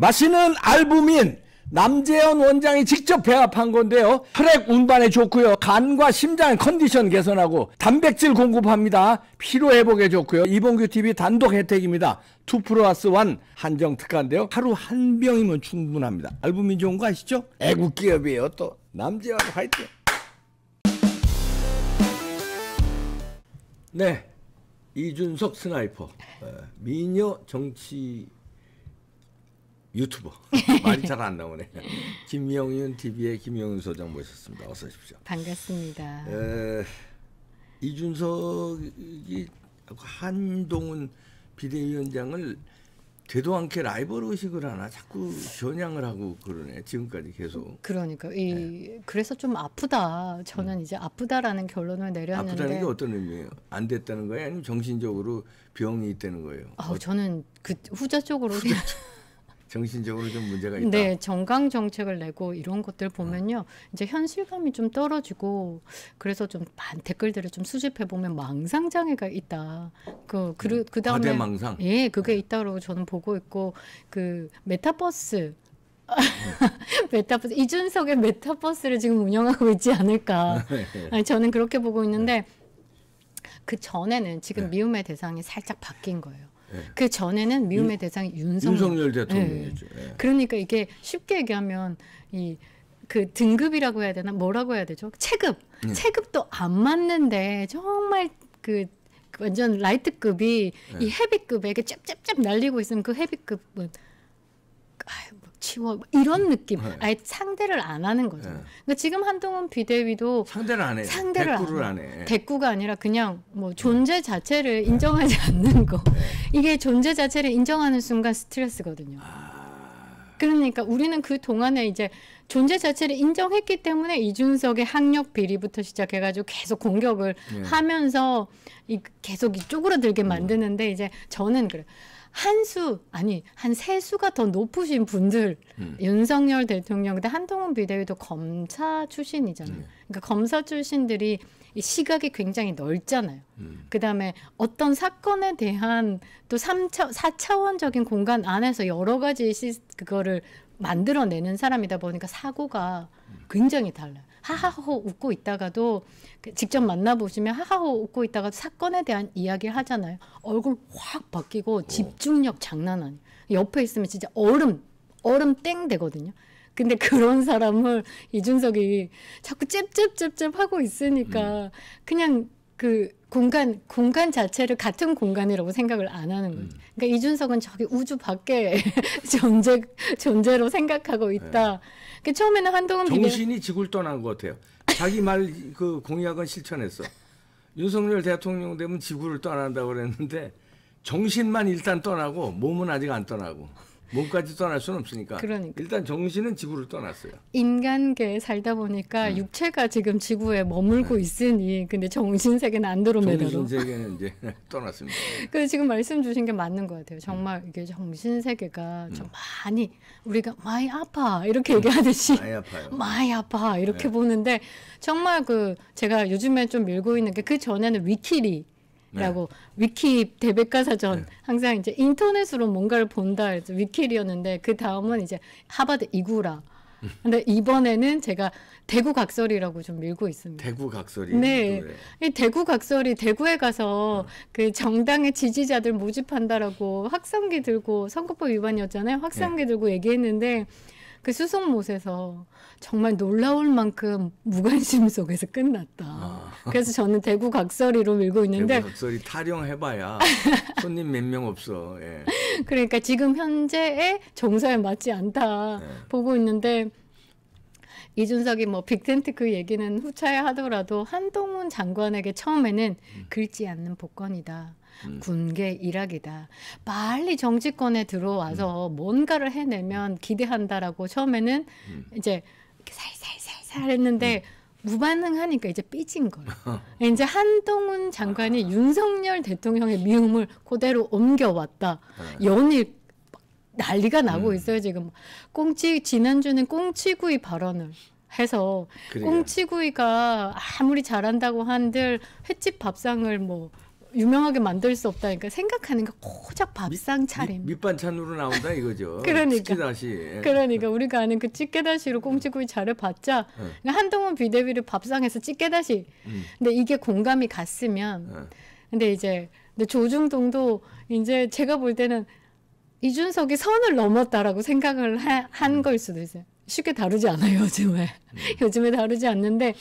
마시는 알부민 남재현 원장이 직접 배합한 건데요. 혈액 운반에 좋고요. 간과 심장 컨디션 개선하고 단백질 공급합니다. 피로 회복에 좋고요. 이봉규 TV 단독 혜택입니다. 2 플러스 1 한정 특가인데요. 하루 한 병이면 충분합니다. 알부민 좋은 거 아시죠? 애국 기업이에요. 또 남재현 화이팅. 네. 이준석 스나이퍼. 네. 미녀 정치 유튜버 말이 잘 안 나오네. 김영윤 TV의 김영윤 소장 모셨습니다. 어서 오십시오. 반갑습니다. 에, 이준석이 한동훈 비대위원장을 되도 않게 라이벌 의식을 하나 자꾸 겨냥을 하고 그러네 지금까지 계속. 그러니까 이 네. 그래서 좀 아프다. 저는 음. 이제 아프다라는 결론을 내렸는데. 아프다는 게 어떤 의미예요? 안 됐다는 거예요? 아니면 정신적으로 병이 있다는 거예요? 아, 어, 저는 그 후자적으로. 후자적. 정신적으로 좀 문제가 있다. 네, 정강 정책을 내고 이런 것들 아. 보면요, 이제 현실감이 좀 떨어지고 그래서 좀 댓글들을 좀 수집해 보면 망상 장애가 있다. 그그그 네, 그 다음에 망상. 예, 그게 네. 있다로 저는 보고 있고 그 메타버스. 네. 메타버스 이준석의 메타버스를 지금 운영하고 있지 않을까. 아, 아니, 저는 그렇게 보고 있는데 그 전에는 지금 미움의 대상이 살짝 바뀐 거예요. 예. 그 전에는 미움의 대상이 윤석열, 윤석열 대통령이죠. 예. 예. 그러니까 이게 쉽게 얘기하면 이 그 등급이라고 해야 되나 뭐라고 해야 되죠? 체급. 네. 체급도 안 맞는데 정말 그 완전 라이트급이 네. 이 헤비급에게 이렇 짭짭짭 날리고 있으면 그 헤비급은 치워 이런 느낌. 네. 아예 상대를 안 하는 거죠. 네. 그러니까 지금 한동훈 비대위도 상대를 안 해. 상대를 대꾸를 안, 안 해. 네. 대꾸가 아니라 그냥 뭐 존재 자체를 인정하지 않는 거. 네. 이게 존재 자체를 인정하는 순간 스트레스거든요. 아... 그러니까 우리는 그 동안에 이제 존재 자체를 인정했기 때문에 이준석의 학력 비리부터 시작해가지고 계속 공격을 네. 하면서 이 계속 이 쪼그라들게 음. 만드는데 이제 저는 그래. 한 수, 아니, 한 세 수가 더 높으신 분들, 음. 윤석열 대통령 때 한동훈 비대위도 검사 출신이잖아요. 음. 그러니까 검사 출신들이 이 시각이 굉장히 넓잖아요. 음. 그 다음에 어떤 사건에 대한 또 3차, 4차원적인 공간 안에서 여러 가지 시, 그거를 만들어내는 사람이다 보니까 사고가 음. 굉장히 달라요. 하하호 웃고 있다가도 그 직접 만나보시면 하하호 웃고 있다가 사건에 대한 이야기를 하잖아요. 얼굴 확 바뀌고 어. 집중력 장난 아니에요. 옆에 있으면 진짜 얼음, 얼음 땡 되거든요. 근데 그런 사람을 이준석이 자꾸 찝찝찝찝 하고 있으니까 음. 그냥 그 공간 공간 자체를 같은 공간이라고 생각을 안 하는 거죠. 음. 그러니까 이준석은 저기 우주 밖에 존재 존재로 생각하고 네. 있다. 네. 그러니까 처음에는 한동훈 정신이 지구를 떠난 것 같아요. 자기 말 그 공약은 실천했어. 윤석열 대통령 되면 지구를 떠난다 그랬는데 정신만 일단 떠나고 몸은 아직 안 떠나고. 몸까지 떠날 수는 없으니까. 그러니까. 일단 정신은 지구를 떠났어요. 인간계 살다 보니까 음. 육체가 지금 지구에 머물고 네. 있으니 근데 정신 세계는 안드로메다로. 정신 세계는 이제 떠났습니다. 그 지금 말씀 주신 게 맞는 것 같아요. 정말 음. 이게 정신 세계가 음. 좀 많이 우리가 많이 아파 이렇게 음. 얘기하듯이 많이 아파요. 많이 아파 이렇게 네. 보는데 정말 그 제가 요즘에 좀 밀고 있는 게 그 전에는 위키리 네. 라고 네. 위키 대백과사전 네. 항상 이제 인터넷으로 뭔가를 본다 해서 위키리였는데 그 다음은 이제 하버드 이구라. 음. 근데 이번에는 제가 대구 각설이라고 좀 밀고 있습니다. 대구 각설이. 네. 이 대구 각설이 대구에 가서 어. 그 정당의 지지자들 모집한다라고 확성기 들고 선거법 위반이었잖아요. 확성기 네. 들고 얘기했는데 그 수송못에서 정말 놀라울 만큼 무관심 속에서 끝났다. 아. 그래서 저는 대구 각설이로 밀고 있는데 대구 각설이 타령해봐야 손님 몇 명 없어. 예. 그러니까 지금 현재의 정사에 맞지 않다 예. 보고 있는데 이준석이 뭐 빅텐트 그 얘기는 후차에 하더라도 한동훈 장관에게 처음에는 음. 긁지 않는 복권이다. 음. 군계 일학이다. 빨리 정치권에 들어와서 음. 뭔가를 해내면 음. 기대한다라고 처음에는 음. 이제 살살살살 했는데 음. 무반응하니까 이제 삐진 거예요. 이제 한동훈 장관이 아. 윤석열 대통령의 미움을 그대로 옮겨왔다. 네. 연일 난리가 나고 음. 있어요 지금. 꽁치 지난주는 꽁치구이 발언을 해서 그래요. 꽁치구이가 아무리 잘한다고 한들 횟집 밥상을 뭐 유명하게 만들 수 없다니까 생각하는 게 고작 밥상 차림. 밑, 반찬으로 나온다 이거죠. 그러니까. 찌다시 그러니까 우리가 아는 그찌개다시로 그 꽁치구이 잘해봤자 네. 한동훈 비대위를 밥상에서 찌개다시 음. 근데 이게 공감이 갔으면. 네. 근데 이제 근데 조중동도 이제 제가 볼 때는 이준석이 선을 넘었다라고 생각을 하, 한걸 수도 있어요. 쉽게 다루지 않아요, 요즘에. 음. 요즘에 다루지 않는데,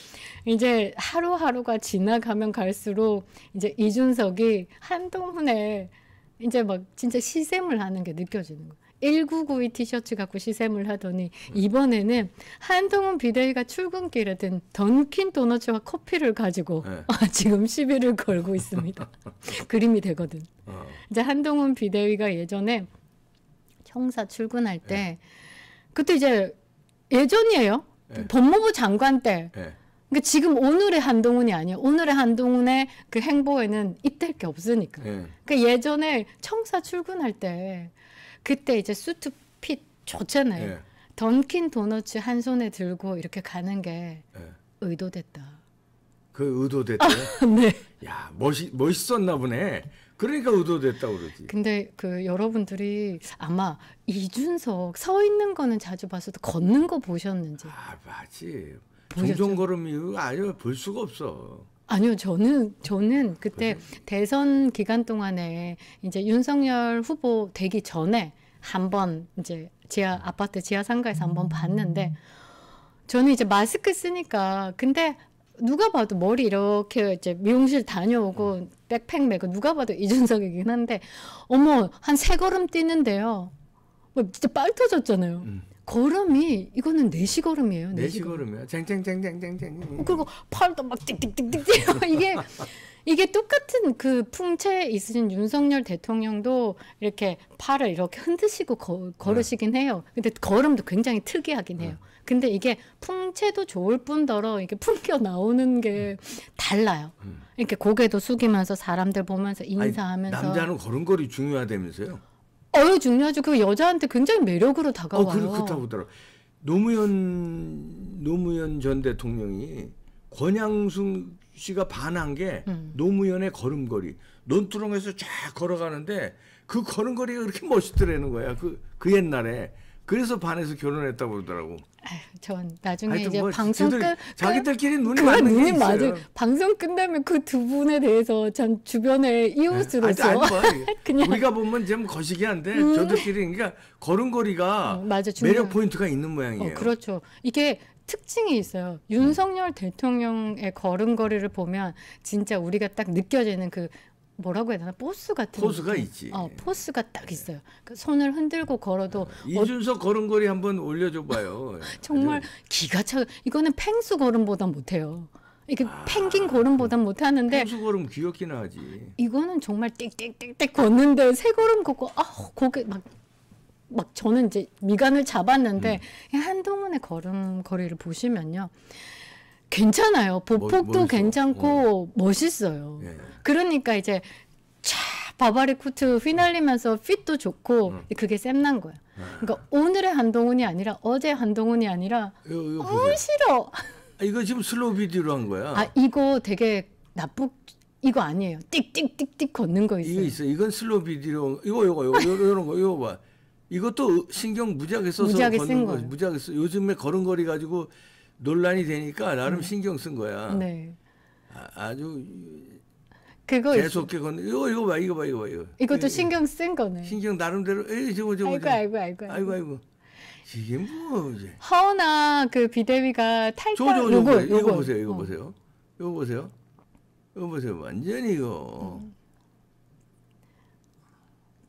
이제 하루하루가 지나가면 갈수록, 이제 이준석이 한동훈에 이제 막 진짜 시샘을 하는 게 느껴지는 거예요. 1992 티셔츠 갖고 시샘을 하더니 음. 이번에는 한동훈 비대위가 출근길에 든 던킨 도너츠와 커피를 가지고 네. 아, 지금 시비를 걸고 있습니다. 그림이 되거든. 어. 이제 한동훈 비대위가 예전에 형사 출근할 네. 때 네. 그때 이제 예전이에요. 네. 법무부 장관 때. 네. 그러니까 지금 오늘의 한동훈이 아니에요. 오늘의 한동훈의 그 행보에는 이때일 게 없으니까. 네. 그러니까 예전에 청사 출근할 때 그때 이제 수트 핏 좋잖아요. 네. 던킨 도너츠 한 손에 들고 이렇게 가는 게 의도됐다. 그 의도됐대요. 아, 네. 야 멋이 멋있었나 보네. 그러니까 의도됐다고 그러지. 근데 그 여러분들이 아마 이준석 서 있는 거는 자주 봤어도 걷는 거 보셨는지. 아, 맞지. 종종 걸음이 아니요. 볼 수가 없어. 아니요, 저는 저는 그때 그래. 대선 기간 동안에 이제 윤석열 후보 되기 전에 한 번 이제 지하 아파트 지하 상가에서 한 번 봤는데 저는 이제 마스크 쓰니까 근데 누가 봐도 머리 이렇게 이제 미용실 다녀오고 음. 백팩 메고 누가 봐도 이준석이긴 한데 어머 한 세 걸음 뛰는데요. 뭐 진짜 빨터졌잖아요. 음. 걸음이 이거는 네 시 걸음이에요. 네 시 걸음이요. 쨍쨍쨍쨍쨍쨍. 어, 그리고 팔도 막 띡띡띡띡 이게 이게 똑같은 그 풍채에 있으신 윤석열 대통령도 이렇게 팔을 이렇게 흔드시고 거, 걸으시긴 네. 해요. 근데 걸음도 굉장히 특이하긴 해요. 네. 근데 이게 풍채도 좋을 뿐더러 이게 풍겨 나오는 게 음. 달라요. 음. 이렇게 고개도 숙이면서 사람들 보면서 인사하면서 아니, 남자는 걸음걸이 중요하다면서요? 어유 중요하죠. 그 여자한테 굉장히 매력으로 어, 다가와요. 어, 그, 렇다고하더 노무현 노무현 전 대통령이 권양숙 씨가 반한 게 음. 노무현의 걸음걸이. 논두렁에서 쫙 걸어가는데 그 걸음걸이가 그렇게 멋있더라는 거야. 그, 그 옛날에. 그래서 반해서 결혼했다고 그러더라고. 아유, 전 나중에 이제 뭐 방송 끝 자기들끼리 눈이 맞는 눈이 맞아요. 방송 끝나면 그 두 분에 대해서 참 주변에 네. 이웃으로서 아니, 아니, 뭐, 그냥 우리가 보면 좀 거시기한데 음. 저들끼리 그러니까 걸음걸이가 어, 맞아, 매력 포인트가 있는 모양이에요. 어, 그렇죠. 이게 특징이 있어요. 윤석열 대통령의 걸음걸이를 보면 진짜 우리가 딱 느껴지는 그 뭐라고 해야 되나 포스 같은 포스가 느낌? 있지. 어 예. 포스가 딱 예. 있어요. 그 손을 흔들고 걸어도 예. 이준석 어... 걸음걸이 한번 올려줘봐요. 정말 기가 차. 이거는 팽수 걸음보다 못해요. 이게 아, 펭귄 걸음보단 못하는데 펭수 걸음 귀엽긴 하지. 이거는 정말 땡땡땡땡 걷는데 세 걸음 걷고 아 고개 막막 저는 이제 미간을 잡았는데 음. 한동훈의 걸음걸이를 보시면요. 괜찮아요. 보폭도 뭐, 괜찮고 어. 멋있어요. 예. 그러니까 이제 촤 바바리 코트 휘날리면서 핏도 좋고 음. 그게 쌤난 거야. 예. 그러니까 오늘의 한동훈이 아니라 어제 한동훈이 아니라 어 싫어. 아, 이거 지금 슬로우 비디오로 한 거야. 아 이거 되게 나쁘 이거 아니에요. 띡띡띡띡 걷는 거 있어요. 이거 있어. 이건 슬로우 비디오. 이거 이거 이거 이런 거 이거 봐. 이것도 신경 무지하게 써서 무지하게 걷는 거예요. 무지하게 써. 요즘에 걸음걸이 가지고 논란이 되니까 나름 네. 신경 쓴 거야. 네. 아, 주 그거 재수 이거 이거 봐 이거 봐 이거 봐 이거. 이것도 이거, 신경 쓴 거네. 신경 나름대로 에이 저거 저거. 뭐, 뭐, 뭐. 아이고 아이고 아이고. 아이고 아이고. 이게 뭐 이제. 허나 그 비대위가 탈당 요거 요거 보세요 이거 어. 보세요. 이거 보세요. 이거 보세요. 완전히 이거. 음.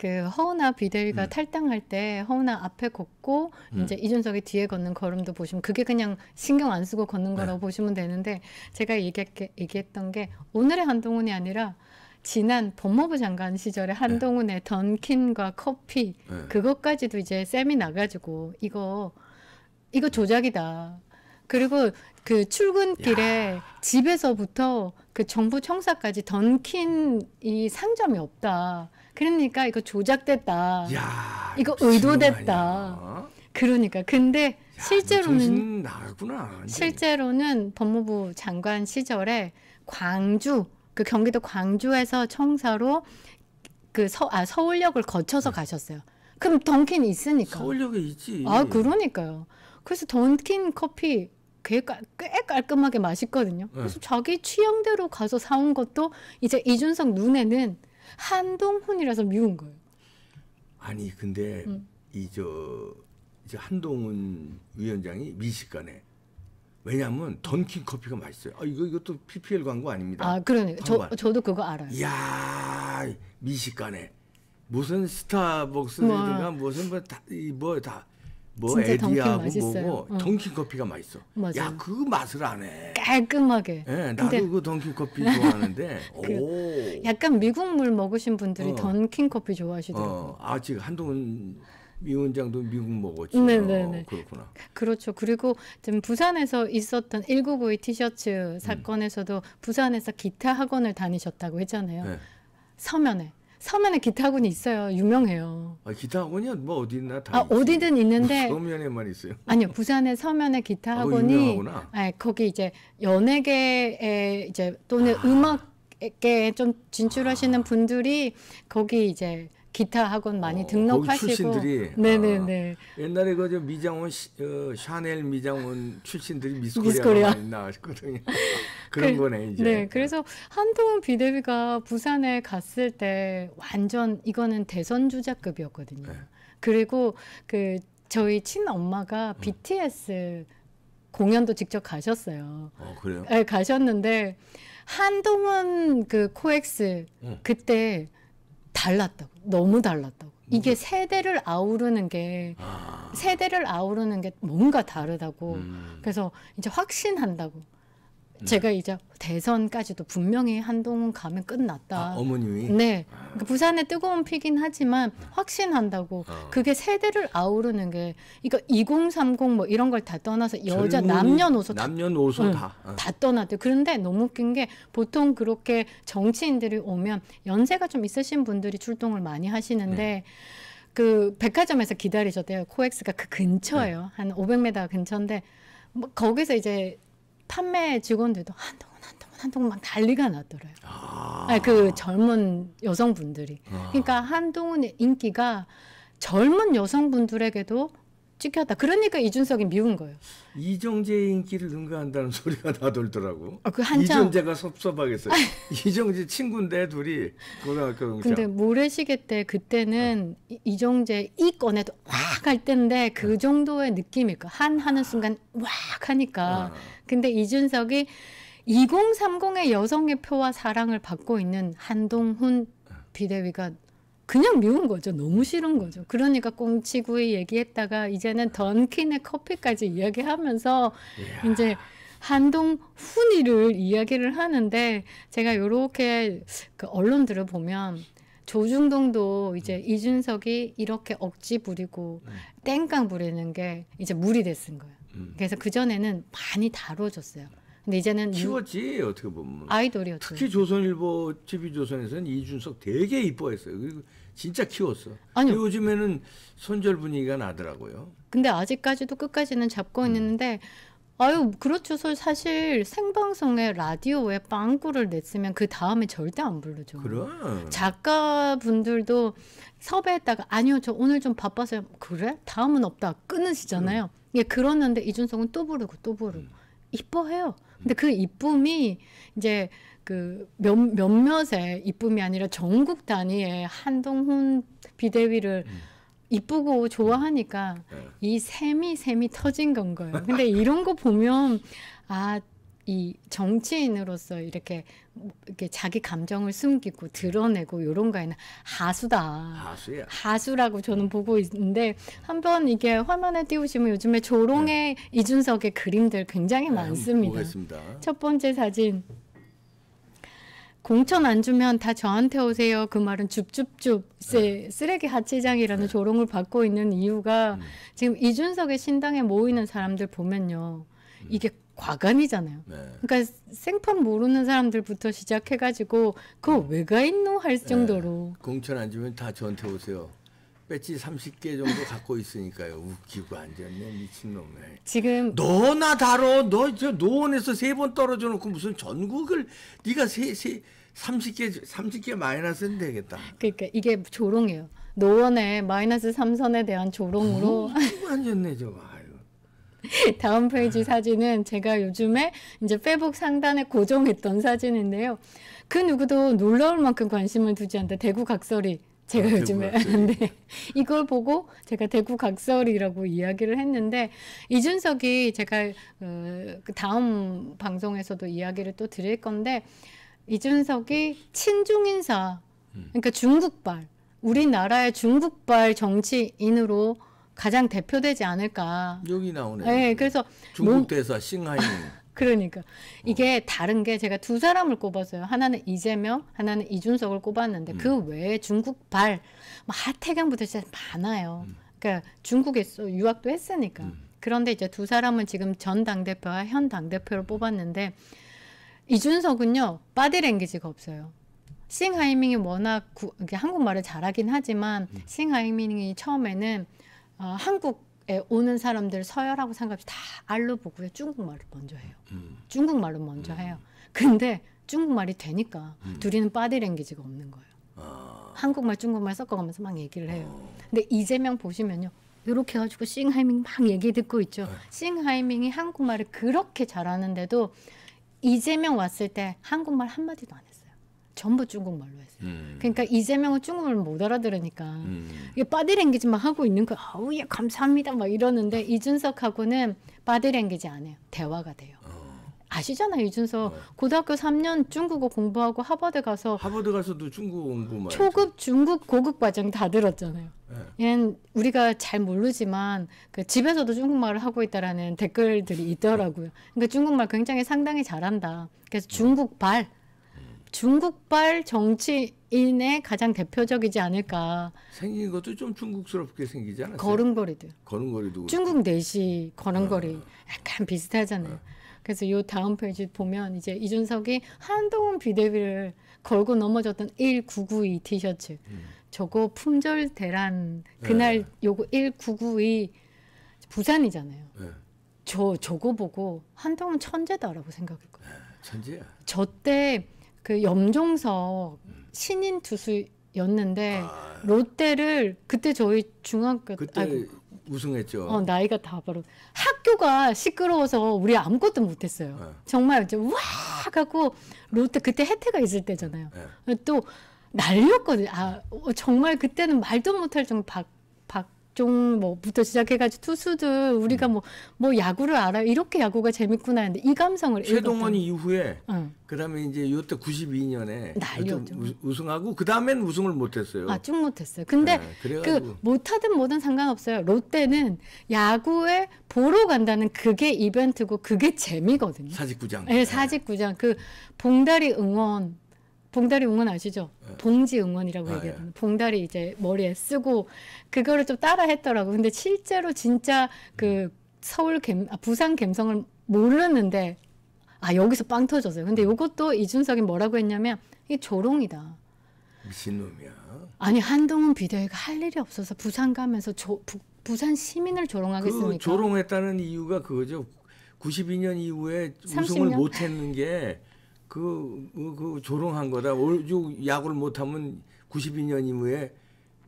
그 허우나 비대위가 음. 탈당할 때 허우나 앞에 걷고 음. 이제 이준석이 뒤에 걷는 걸음도 보시면 그게 그냥 신경 안 쓰고 걷는 네. 거라고 네. 보시면 되는데 제가 얘기했, 얘기했던 게 오늘의 한동훈이 아니라 지난 법무부 장관 시절에 네. 한동훈의 네. 던킨과 커피 네. 그것까지도 이제 쌤이 나가지고 이거 이거 조작이다. 그리고 그 출근길에 야. 집에서부터 그 정부 청사까지 던킨 이 상점이 없다. 그러니까 이거 조작됐다. 야, 이거 의도됐다. 그러니까 근데 야, 실제로는 나구나. 실제로는 법무부 장관 시절에 광주 그 경기도 광주에서 청사로 그 서, 아, 서울역을 거쳐서 네. 가셨어요. 그럼 던킨 있으니까. 서울역에 있지. 아 그러니까요. 그래서 던킨 커피 꽤, 깔, 꽤 깔끔하게 맛있거든요. 네. 그래서 자기 취향대로 가서 사온 것도 이제 이준석 눈에는 한동훈이라서 미운 거예요. 아니 근데 음. 이저 이제 한동훈 위원장이 미식가네. 왜냐하면 던킨 커피가 맛있어요. 아 이거 이것도 PPL 광고 아닙니다. 아 그러네. 저 저도 그거 알아요. 이야 미식가네. 무슨 스타벅스든가 무슨 뭐다뭐다 뭐 에디하고 뭐고 던킨 어. 커피가 맛있어. 맞아요. 야, 그 맛을 안 해. 깔끔하게. 예, 나도 그 던킨 커피 좋아하는데. 그 약간 미국 물 먹으신 분들이 어. 던킨 커피 좋아하시더라고 어, 아직 한동훈 위원장도 미국 먹었지. 네네네. 어, 네, 네. 그렇구나. 그렇죠. 그리고 지금 부산에서 있었던 1992 티셔츠 음. 사건에서도 음. 부산에서 기타 학원을 다니셨다고 했잖아요. 네. 서면에. 서면에 기타 학원이 있어요. 유명해요. 아, 기타 학원이야 뭐 어디나 다. 아, 있지. 어디든 있는데 서면에만 뭐 있어요. 아니요, 부산에 서면에 기타 아, 학원이. 아, 아, 거기 이제 연예계에 이제 또는 아. 음악에좀 진출하시는 분들이 거기 이제 기타 학원 많이 어, 등록하시고 네네네 아, 옛날에 그 미장원 시, 어, 샤넬 미장원 출신들이 미스코리아 나왔거든요 그런 그, 거네 이제 네, 네 그래서 한동훈 비대위가 부산에 갔을 때 완전 이거는 대선 주자급이었거든요 네. 그리고 그 저희 친엄마가 음. BTS 공연도 직접 가셨어요. 어, 그래요? 네, 가셨는데 한동훈 그 코엑스 음. 그때 달랐다고. 너무 달랐다고. 이게 세대를 아우르는 게 아. 세대를 아우르는 게 뭔가 다르다고. 음. 그래서 이제 확신한다고. 음. 제가 이제 대선까지도 분명히 한동훈 가면 끝났다. 아, 어머님이? 네. 그러니까 부산의 뜨거운 피긴 하지만 음. 확신한다고 어. 그게 세대를 아우르는 게 그러니까 2030 뭐 이런 걸 다 떠나서 여자 남녀노소 남녀노소 다, 다. 응, 다 어. 떠났대. 그런데 너무 웃긴 게 보통 그렇게 정치인들이 오면 연세가 좀 있으신 분들이 출동을 많이 하시는데 네. 그 백화점에서 기다리셨대요. 코엑스가 그 근처예요. 네. 한 500m 근처인데 뭐 거기서 이제 판매 직원들도 한동훈 한동훈 한동훈 막 난리가 났더래요. 아. 아니, 그 젊은 여성분들이. 아. 그러니까 한동훈의 인기가 젊은 여성분들에게도 찍혔다. 그러니까 이준석이 미운 거예요. 이정재의 인기를 능가한다는 소리가 나돌더라고. 아, 그 한참... 이정재가 섭섭하겠어요. 이정재 친구인데 둘이 고등학교 동창. 근데 모래시계 때 그때는 어. 이정재 이 꺼내도 확할 때인데 그 네. 정도의 느낌일까. 한 하는 순간 확 하니까. 어. 근데 이준석이 2030의 여성의 표와 사랑을 받고 있는 한동훈 네. 비대위가 그냥 미운 거죠. 너무 싫은 거죠. 그러니까 꽁치구이 얘기했다가 이제는 던킨의 커피까지 이야기하면서 이야. 이제 한동 훈이를 이야기를 하는데 제가 요렇게 그 언론들을 보면 조중동도 이제 음. 이준석이 이렇게 억지 부리고 음. 땡깡 부리는 게 이제 물이 됐은 거예요. 음. 그래서 그전에는 많이 다뤄줬어요. 근데 이제는 키웠지 어떻게 보면 아이돌이었죠. 특히 조선일보 TV 조선에서는 이준석 되게 이뻐했어요. 그리고 진짜 키웠어. 아니 요즘에는 손절 분위기가 나더라고요. 근데 아직까지도 끝까지는 잡고 음. 있는데 아유 그렇죠. 사실 생방송에 라디오에 빵꾸를 냈으면 그 다음에 절대 안 부르죠. 그럼 작가분들도 섭외했다가 아니요 저 오늘 좀 바빠서요. 그래 다음은 없다 끊으시잖아요. 음. 예 그러는데 이준석은 또 부르고 또 부르고 음. 이뻐해요. 근데 그 이쁨이 이제 그 몇, 몇몇의 이쁨이 아니라 전국 단위의 한동훈 비대위를 음. 이쁘고 좋아하니까 음. 네. 이샘이샘이 터진 건 거예요. 근데 이런 거 보면 아이 정치인으로서 이렇게 이렇게 자기 감정을 숨기고 드러내고 요런 거에는 하수다. 하수야. 하수라고 저는 보고 있는데 한 번 이게 화면에 띄우시면 요즘에 조롱의 네. 이준석의 그림들 굉장히 네, 많습니다. 보겠습니다. 첫 번째 사진. 공천 안 주면 다 저한테 오세요. 그 말은 줍줍줍 쓰, 네. 쓰레기 하치장이라는 네. 조롱을 받고 있는 이유가 음. 지금 이준석의 신당에 모이는 사람들 보면요. 음. 이게 과감이잖아요 네. 그러니까 생판 모르는 사람들부터 시작해가지고 그거 음. 왜가 있노 할 네. 정도로. 네. 공천 안 주면 다 저한테 오세요. 배지 30개 정도 갖고 있으니까요. 웃기고 앉았네 미친놈에. 지금 너나 다뤄. 너저 노원에서 세 번 떨어져 놓고 무슨 전국을 네가 세 세 30개 30개 마이너스는 되겠다. 그러니까 이게 조롱이에요. 노원의 마이너스 삼선에 대한 조롱으로. 웃기고 어? 앉았네 저거. 다음 페이지 아. 사진은 제가 요즘에 이제 페북 상단에 고정했던 사진인데요. 그 누구도 놀라울 만큼 관심을 두지 않다. 대구 각설이 제가 아, 요즘에 네. 이걸 보고 제가 대구 각설이라고 이야기를 했는데 이준석이 제가 어, 그 다음 방송에서도 이야기를 또 드릴 건데 이준석이 친중 인사 음. 그러니까 중국발 우리나라의 중국발 정치인으로 가장 대표되지 않을까. 여기 나오네. 네, 그래서 중국 대사 싱하이 그러니까 이게 어. 다른 게 제가 두 사람을 꼽았어요. 하나는 이재명, 하나는 이준석을 꼽았는데 그 음. 그 외에 중국발 뭐 하태경부터 진짜 많아요. 음. 그러니까 중국에 유학도 했으니까. 음. 그런데 이제 두 사람은 지금 전 당대표와 현 당대표를 뽑았는데 이준석은요 바디랭귀지가 없어요. 싱하이밍이 워낙 구, 한국말을 잘하긴 하지만 음. 싱하이밍이 처음에는 어, 한국에 오는 사람들 서열하고 상관없이 다 알로 보고요. 중국말을 먼저 해요. 음. 중국말로 먼저 음. 해요. 근데 중국말이 되니까 음. 둘이는 바디랭귀지가 없는 거예요. 아. 한국말 중국말 섞어가면서 막 얘기를 해요. 어. 근데 이재명 보시면요. 이렇게 해가지고 싱하이밍 막 얘기 듣고 있죠. 네. 싱하이밍이 한국말을 그렇게 잘하는데도 이재명 왔을 때 한국말 한마디도 안 해요. 전부 중국말로 했어요. 음. 그러니까 이재명은 중국말 못 알아들으니까 음. 이게 바디랭귀지 막 하고 있는 거 그 아우 예 감사합니다 막 이러는데 아. 이준석하고는 바디랭귀지 안 해요. 대화가 돼요. 어. 아시잖아요 이준석 어. 고등학교 3년 중국어 공부하고 하버드 가서 하버드 가서도 중국 공부만 초급 중국 고급 과정 다 들었잖아요. 네. 얘는 우리가 잘 모르지만 그 집에서도 중국말을 하고 있다라는 댓글들이 있더라고요. 그러니까 중국말 굉장히 상당히 잘한다. 그래서 네. 중국발 중국발 정치인의 가장 대표적이지 않을까. 생긴 것도 좀 중국스럽게 생기지 않았어요? 걸음걸이도. 걸음걸이도. 중국 내시 걸음걸이 아. 약간 비슷하잖아요. 아. 그래서 요 다음 페이지 보면 이제 이준석이 한동훈 비대위를 걸고 넘어졌던 1992 티셔츠. 음. 저거 품절 대란 네. 그날 네. 요거 1992 부산이잖아요. 네. 저 저거 보고 한동훈 천재다라고 생각했거든요. 네, 천재야. 저때 그 염종석 음. 신인 투수였는데 아. 예. 롯데를 그때 저희 중학교 그때 아이고, 우승했죠. 어, 나이가 다 바로 학교가 시끄러워서 우리 아무것도 못했어요. 네. 정말 이와갖고 롯데 그때 혜태가 있을 때잖아요. 네. 또 날렸거든요. 아 어, 정말 그때는 말도 못할 정도 각종 뭐부터 시작해가지고 투수들 우리가 뭐뭐 음. 뭐 야구를 알아요 이렇게 야구가 재밌구나 하는데 이 감성을 최동원 이후에 응. 그다음에 이제 요때 92년에 난리 우승하고 그다음엔 우승을 못했어요. 아 쭉 못했어요. 근데 네, 그 못하든 뭐든 상관없어요. 롯데는 야구에 보러 간다는 그게 이벤트고 그게 재미거든요. 사직구장. 네, 사직구장 그 봉다리 응원 봉다리 응원 아시죠? 네. 봉지 응원이라고 아, 얘기하는 예. 봉다리 이제 머리에 쓰고 그거를 좀 따라 했더라고. 근데 실제로 진짜 그 음. 서울 갬 아, 부산 갬성을 모르는데 아 여기서 빵 터졌어요. 근데 이것도 음. 이준석이 뭐라고 했냐면 이게 조롱이다. 미친놈이야. 아니 한동훈 비대위가 할 일이 없어서 부산 가면서 조, 부, 부산 시민을 조롱하겠습니까? 그 조롱했다는 이유가 그거죠. 92년 이후에 30년? 우승을 못했는 게 그, 뭐, 그 조롱한 거다. 오죽 야구를 못하면 92년 이후에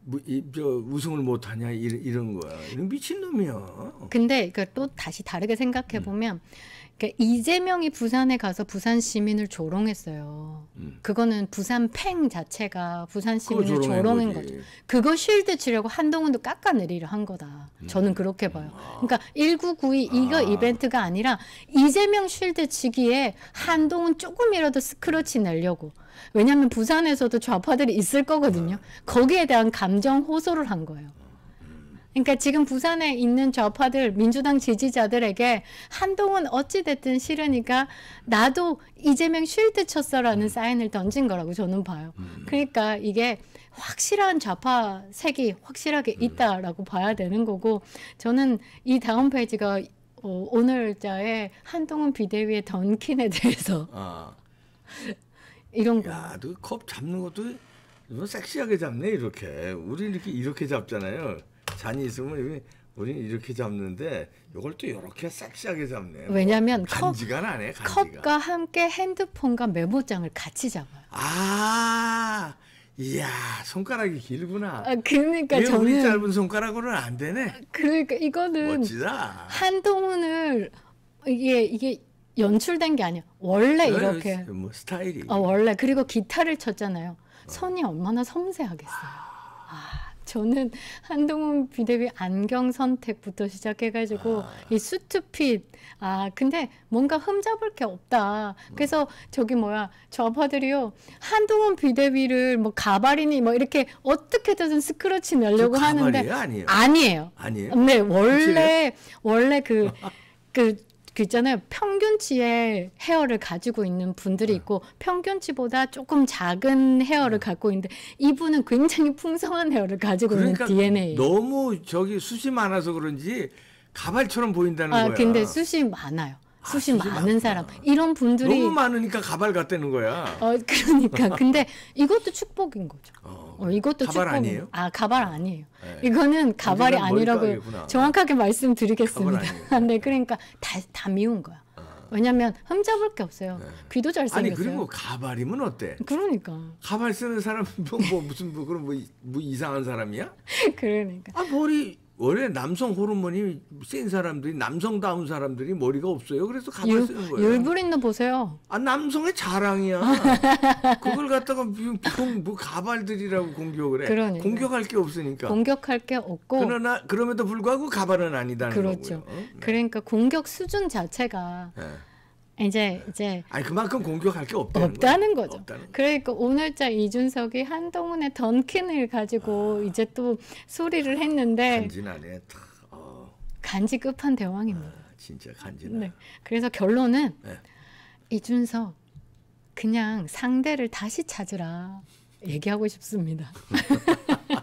무, 이, 저, 우승을 못하냐 이 이런 거야. 미친놈이야. 근데 그또 그러니까 다시 다르게 생각해 보면 음. 그러니까 이재명이 부산에 가서 부산 시민을 조롱했어요. 음. 그거는 부산 팽 자체가 부산 시민을 조롱한 거죠. 그거 쉴드 치려고 한동훈도 깎아내리려 한 거다. 음. 저는 그렇게 봐요. 음. 그러니까 아. 그러니까 1992 이거 아. 이벤트가 아니라 이재명 쉴드 치기에 한동훈 조금이라도 스크러치 내려고. 왜냐하면 부산에서도 좌파들이 있을 거거든요. 아. 거기에 대한 감정 호소를 한 거예요. 그러니까 지금 부산에 있는 좌파들, 민주당 지지자들에게 한동훈 어찌됐든 싫으니까 나도 이재명 쉴드 쳤어라는 음. 사인을 던진 거라고 저는 봐요. 음. 그러니까 이게 확실한 좌파 색이 확실하게 음. 있다라고 봐야 되는 거고 저는 이 다음 페이지가 어, 오늘자의 한동훈 비대위의 던킨에 대해서 아. 이런 야, 너컵 잡는 것도 너 섹시하게 잡네 이렇게. 우리 이렇게 이렇게 잡잖아요. 잔이 있으면 우리는 이렇게 잡는데 이걸 또 이렇게 섹시하게 잡네. 왜냐하면 뭐 컵, 나네, 컵과 함께 핸드폰과 메모장을 같이 잡아요. 아, 이야 손가락이 길구나. 아, 그러니까 저는 우리 짧은 손가락으로는 안 되네. 그러니까 이거는 멋지다. 한동훈을 이게 이게 연출된 게 아니야. 원래 그 이렇게 네, 뭐 스타일이. 어, 원래 그리고 기타를 쳤잖아요. 어. 손이 얼마나 섬세하겠어요. 아. 아. 저는 한동훈 비대위 안경 선택부터 시작해가지고 아. 이 수트핏 아 근데 뭔가 흠잡을 게 없다 그래서 저기 뭐야 저아파들이요 한동훈 비대위를 뭐 가발이니 뭐 이렇게 어떻게든 스크러치 내려고 하는데 아니에요? 아니에요 아니에요 네 원래 원래 그그 그그 있잖아요. 평균치의 헤어를 가지고 있는 분들이 네. 있고 평균치보다 조금 작은 헤어를 네. 갖고 있는데 이분은 굉장히 풍성한 헤어를 가지고 그러니까 있는 DNA. 너무 저기 숱이 많아서 그런지 가발처럼 보인다는 아, 거야. 근데 숱이 많아요. 수시 아, 많은 사람 이런 분들이 너무 많으니까 가발 같다는 거야. 어 그러니까 근데 이것도 축복인 거죠. 어, 어 이것도 가발 축복. 아니에요? 아 가발 아니에요. 네. 이거는 가발이 아니라고 정확하게 말씀드리겠습니다. 근데 네, 그러니까 다 다 미운 거야. 아. 왜냐면 흠잡을 게 없어요. 네. 귀도 잘 생겼어요. 아니 그리고 가발이면 어때? 그러니까. 가발 쓰는 사람 뭐, 뭐 무슨 뭐 그런 뭐, 뭐 이상한 사람이야? 그러니까. 아 머리 원래 남성 호르몬이 센 사람들이 남성다운 사람들이 머리가 없어요. 그래서 가발 유, 쓰는 거예요. 율브린도 보세요. 아 남성의 자랑이야. 그걸 갖다가 공, 뭐, 뭐, 뭐 가발들이라고 공격을 해. 그러니까. 공격할 게 없으니까. 공격할 게 없고. 그러나 그럼에도 불구하고 가발은 아니다는 그렇죠. 거고요. 어? 네. 그러니까 공격 수준 자체가. 네. 이제 이제 아니 그만큼 공격할 게 없다는, 없다는 거죠. 없다는 그러니까 오늘자 이준석이 한동훈의 던킨을 가지고 아, 이제 또 소리를 했는데 간지나네. 어. 간지 급한 대왕입니다. 아, 진짜 간지나. 네. 그래서 결론은 네. 이준석 그냥 상대를 다시 찾으라 얘기하고 싶습니다.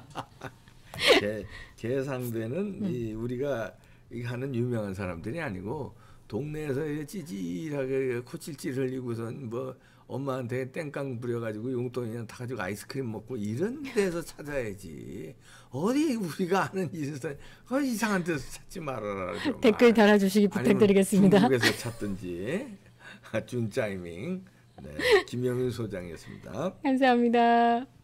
제, 제 상대는 음. 이 우리가 하는 유명한 사람들이 아니고 동네에서 찌질하게 코칠찔 흘리고선 뭐 엄마한테 땡깡 부려가지고 용돈 그냥 다 가지고 아이스크림 먹고 이런 데서 찾아야지. 어디 우리가 아는 이상, 어, 이상한 데서 찾지 말아라. 정말. 댓글 달아주시기 부탁드리겠습니다. 중국에서 찾든지. 준짜이밍. 아, 네, 김영윤 소장이었습니다. 감사합니다.